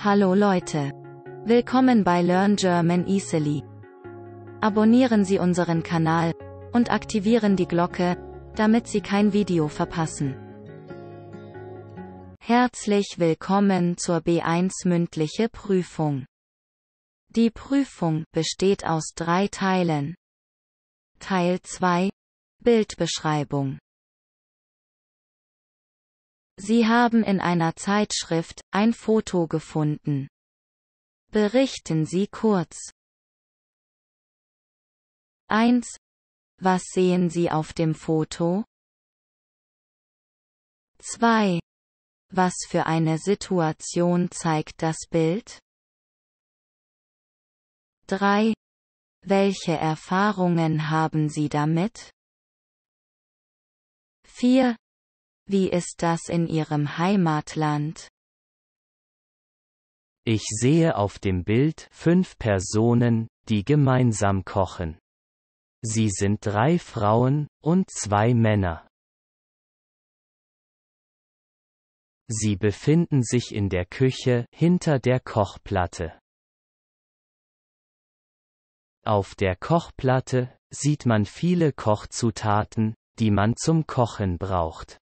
Hallo Leute. Willkommen bei Learn German Easily. Abonnieren Sie unseren Kanal und aktivieren die Glocke, damit Sie kein Video verpassen. Herzlich willkommen zur B1 mündliche Prüfung. Die Prüfung besteht aus drei Teilen. Teil 2 Bildbeschreibung Sie haben in einer Zeitschrift ein Foto gefunden. Berichten Sie kurz. 1. Was sehen Sie auf dem Foto? 2. Was für eine Situation zeigt das Bild? 3. Welche Erfahrungen haben Sie damit? 4. Wie ist das in Ihrem Heimatland? Ich sehe auf dem Bild fünf Personen, die gemeinsam kochen. Sie sind drei Frauen und zwei Männer. Sie befinden sich in der Küche hinter der Kochplatte. Auf der Kochplatte sieht man viele Kochzutaten, die man zum Kochen braucht.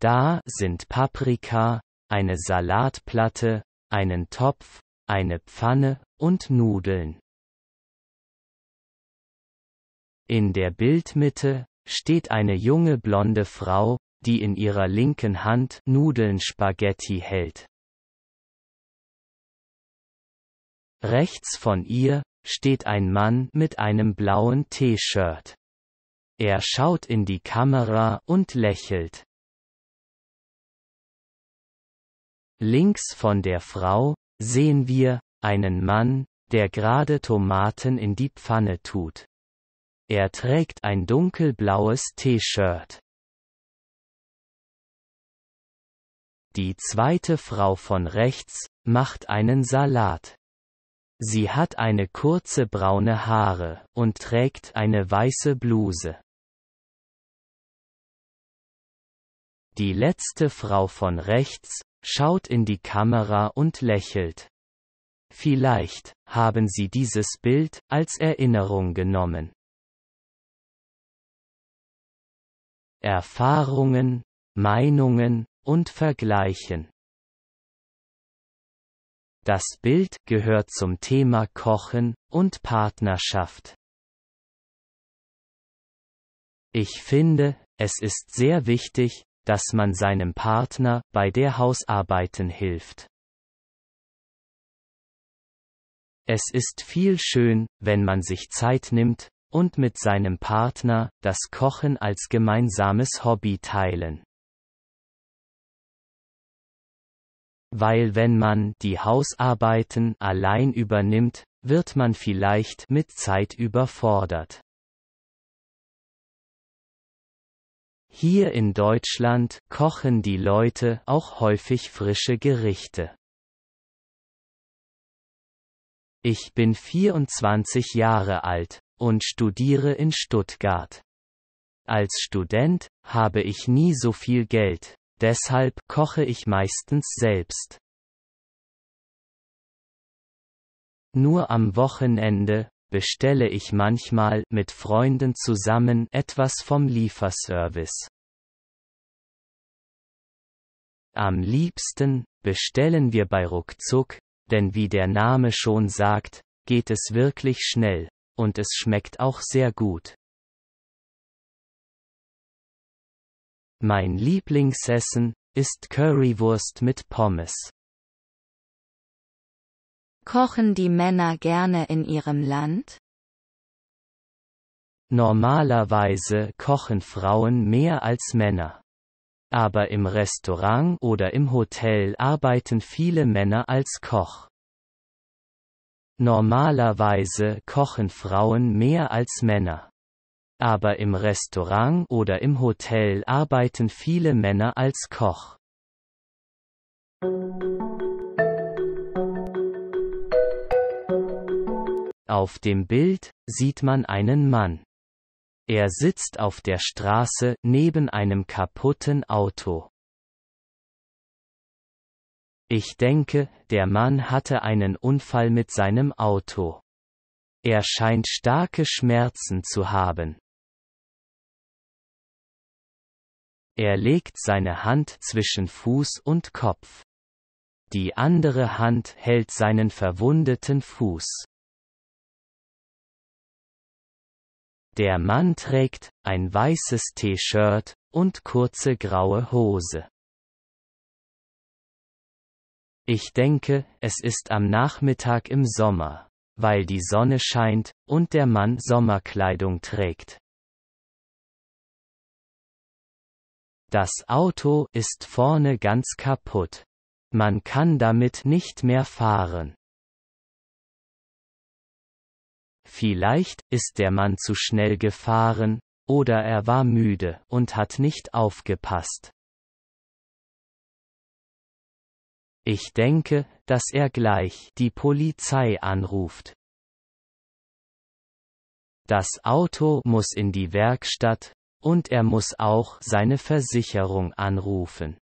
Da sind Paprika, eine Salatplatte, einen Topf, eine Pfanne und Nudeln. In der Bildmitte steht eine junge blonde Frau, die in ihrer linken Hand Nudeln-Spaghetti hält. Rechts von ihr steht ein Mann mit einem blauen T-Shirt. Er schaut in die Kamera und lächelt. Links von der Frau sehen wir einen Mann, der gerade Tomaten in die Pfanne tut. Er trägt ein dunkelblaues T-Shirt. Die zweite Frau von rechts macht einen Salat. Sie hat eine kurze braune Haare und trägt eine weiße Bluse. Die letzte Frau von rechts schaut in die Kamera und lächelt. Vielleicht haben Sie dieses Bild als Erinnerung genommen. Erfahrungen, Meinungen und Vergleichen. Das Bild gehört zum Thema Kochen und Partnerschaft. Ich finde, es ist sehr wichtig, dass man seinem Partner bei der Hausarbeiten hilft. Es ist viel schön, wenn man sich Zeit nimmt und mit seinem Partner das Kochen als gemeinsames Hobby teilen. Weil wenn man die Hausarbeiten allein übernimmt, wird man vielleicht mit Zeit überfordert. Hier in Deutschland kochen die Leute auch häufig frische Gerichte. Ich bin 24 Jahre alt und studiere in Stuttgart. Als Student habe ich nie so viel Geld, deshalb koche ich meistens selbst. Nur am Wochenende bestelle ich manchmal mit Freunden zusammen etwas vom Lieferservice. Am liebsten bestellen wir bei Ruckzuck, denn wie der Name schon sagt, geht es wirklich schnell, und es schmeckt auch sehr gut. Mein Lieblingsessen ist Currywurst mit Pommes. Kochen die Männer gerne in ihrem Land? Normalerweise kochen Frauen mehr als Männer. Aber im Restaurant oder im Hotel arbeiten viele Männer als Koch. Normalerweise kochen Frauen mehr als Männer. Aber im Restaurant oder im Hotel arbeiten viele Männer als Koch. Auf dem Bild sieht man einen Mann. Er sitzt auf der Straße neben einem kaputten Auto. Ich denke, der Mann hatte einen Unfall mit seinem Auto. Er scheint starke Schmerzen zu haben. Er legt seine Hand zwischen Fuß und Kopf. Die andere Hand hält seinen verwundeten Fuß. Der Mann trägt ein weißes T-Shirt und kurze graue Hose. Ich denke, es ist am Nachmittag im Sommer, weil die Sonne scheint und der Mann Sommerkleidung trägt. Das Auto ist vorne ganz kaputt. Man kann damit nicht mehr fahren. Vielleicht ist der Mann zu schnell gefahren, oder er war müde und hat nicht aufgepasst. Ich denke, dass er gleich die Polizei anruft. Das Auto muss in die Werkstatt, und er muss auch seine Versicherung anrufen.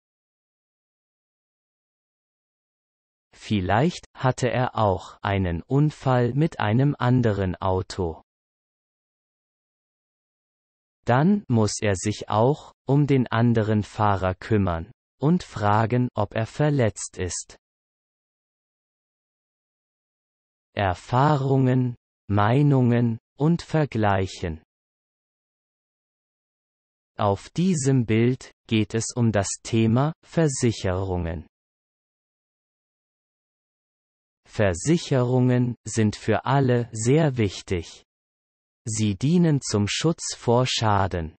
Vielleicht hatte er auch einen Unfall mit einem anderen Auto. Dann muss er sich auch um den anderen Fahrer kümmern und fragen, ob er verletzt ist. Erfahrungen, Meinungen und Vergleichen. Auf diesem Bild geht es um das Thema Versicherungen. Versicherungen, sind für alle sehr wichtig. Sie dienen zum Schutz vor Schaden.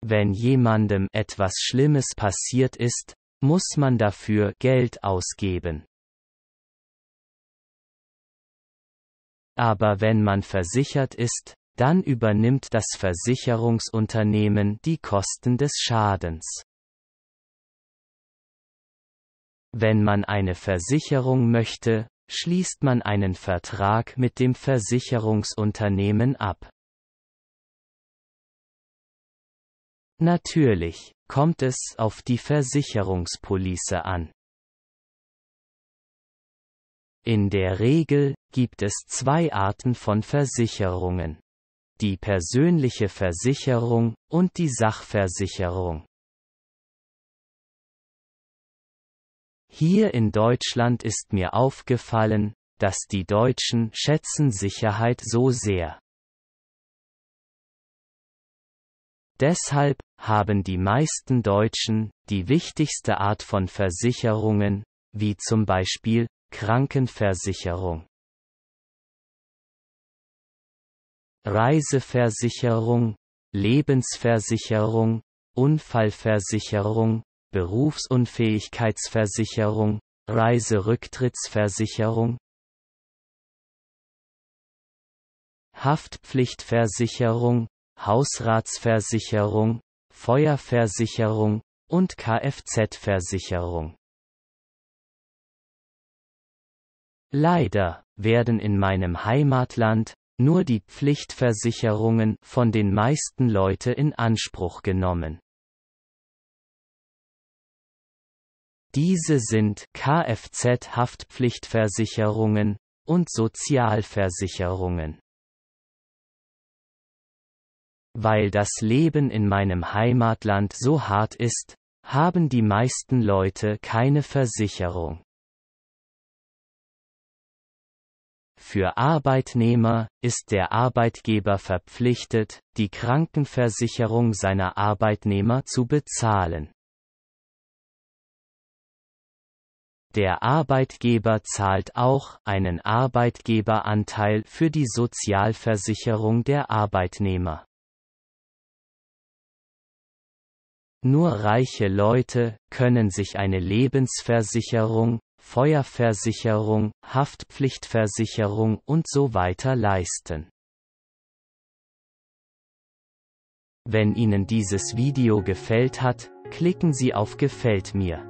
Wenn jemandem etwas Schlimmes passiert ist, muss man dafür Geld ausgeben. Aber wenn man versichert ist, dann übernimmt das Versicherungsunternehmen die Kosten des Schadens. Wenn man eine Versicherung möchte, schließt man einen Vertrag mit dem Versicherungsunternehmen ab. Natürlich, kommt es auf die Versicherungspolice an. In der Regel gibt es zwei Arten von Versicherungen. Die persönliche Versicherung und die Sachversicherung. Hier in Deutschland ist mir aufgefallen, dass die Deutschen schätzen Sicherheit so sehr. Deshalb haben die meisten Deutschen die wichtigste Art von Versicherungen, wie zum Beispiel Krankenversicherung, Reiseversicherung, Lebensversicherung, Unfallversicherung, Berufsunfähigkeitsversicherung, Reiserücktrittsversicherung, Haftpflichtversicherung, Hausratsversicherung, Feuerversicherung und Kfz-Versicherung. Leider werden in meinem Heimatland nur die Pflichtversicherungen von den meisten Leute in Anspruch genommen. Diese sind Kfz-Haftpflichtversicherungen und Sozialversicherungen. Weil das Leben in meinem Heimatland so hart ist, haben die meisten Leute keine Versicherung. Für Arbeitnehmer ist der Arbeitgeber verpflichtet, die Krankenversicherung seiner Arbeitnehmer zu bezahlen. Der Arbeitgeber zahlt auch einen Arbeitgeberanteil für die Sozialversicherung der Arbeitnehmer. Nur reiche Leute können sich eine Lebensversicherung, Feuerversicherung, Haftpflichtversicherung und so weiter leisten. Wenn Ihnen dieses Video gefällt hat, klicken Sie auf Gefällt mir.